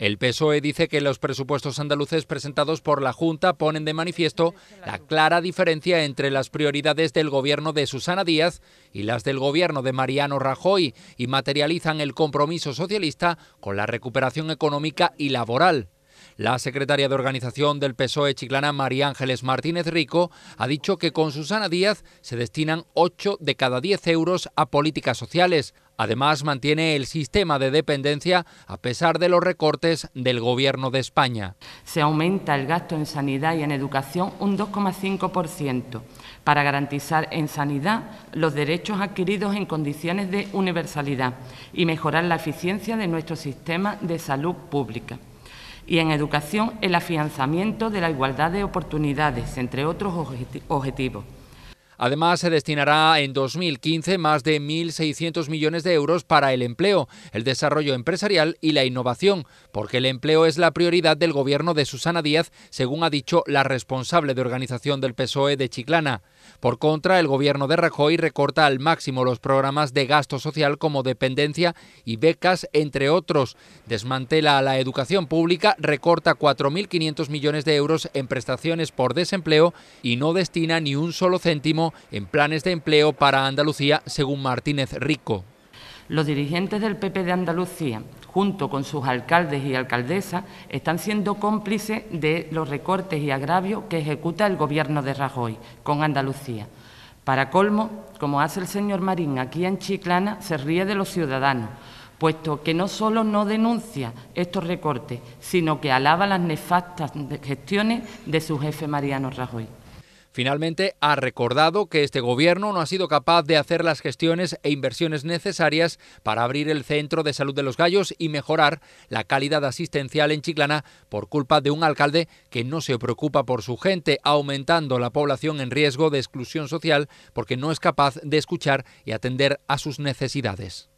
El PSOE dice que los presupuestos andaluces presentados por la Junta ponen de manifiesto la clara diferencia entre las prioridades del gobierno de Susana Díaz y las del gobierno de Mariano Rajoy y materializan el compromiso socialista con la recuperación económica y laboral. La secretaria de organización del PSOE chiclana María Ángeles Martínez Rico ha dicho que con Susana Díaz se destinan 8 de cada 10 euros a políticas sociales, Además, mantiene el sistema de dependencia a pesar de los recortes del Gobierno de España. Se aumenta el gasto en sanidad y en educación un 2,5% para garantizar en sanidad los derechos adquiridos en condiciones de universalidad y mejorar la eficiencia de nuestro sistema de salud pública y en educación el afianzamiento de la igualdad de oportunidades, entre otros objetivos. Además, se destinará en 2015 más de 1.600 millones de euros para el empleo, el desarrollo empresarial y la innovación, porque el empleo es la prioridad del gobierno de Susana Díaz, según ha dicho la responsable de organización del PSOE de Chiclana. Por contra, el gobierno de Rajoy recorta al máximo los programas de gasto social como dependencia y becas, entre otros. Desmantela la educación pública, recorta 4.500 millones de euros en prestaciones por desempleo y no destina ni un solo céntimo en planes de empleo para Andalucía, según Martínez Rico. Los dirigentes del PP de Andalucía, junto con sus alcaldes y alcaldesas, están siendo cómplices de los recortes y agravios que ejecuta el Gobierno de Rajoy con Andalucía. Para colmo, como hace el señor Marín aquí en Chiclana, se ríe de los ciudadanos, puesto que no solo no denuncia estos recortes, sino que alaba las nefastas gestiones de su jefe Mariano Rajoy. Finalmente, ha recordado que este gobierno no ha sido capaz de hacer las gestiones e inversiones necesarias para abrir el centro de salud de los gallos y mejorar la calidad asistencial en Chiclana por culpa de un alcalde que no se preocupa por su gente, aumentando la población en riesgo de exclusión social porque no es capaz de escuchar y atender a sus necesidades.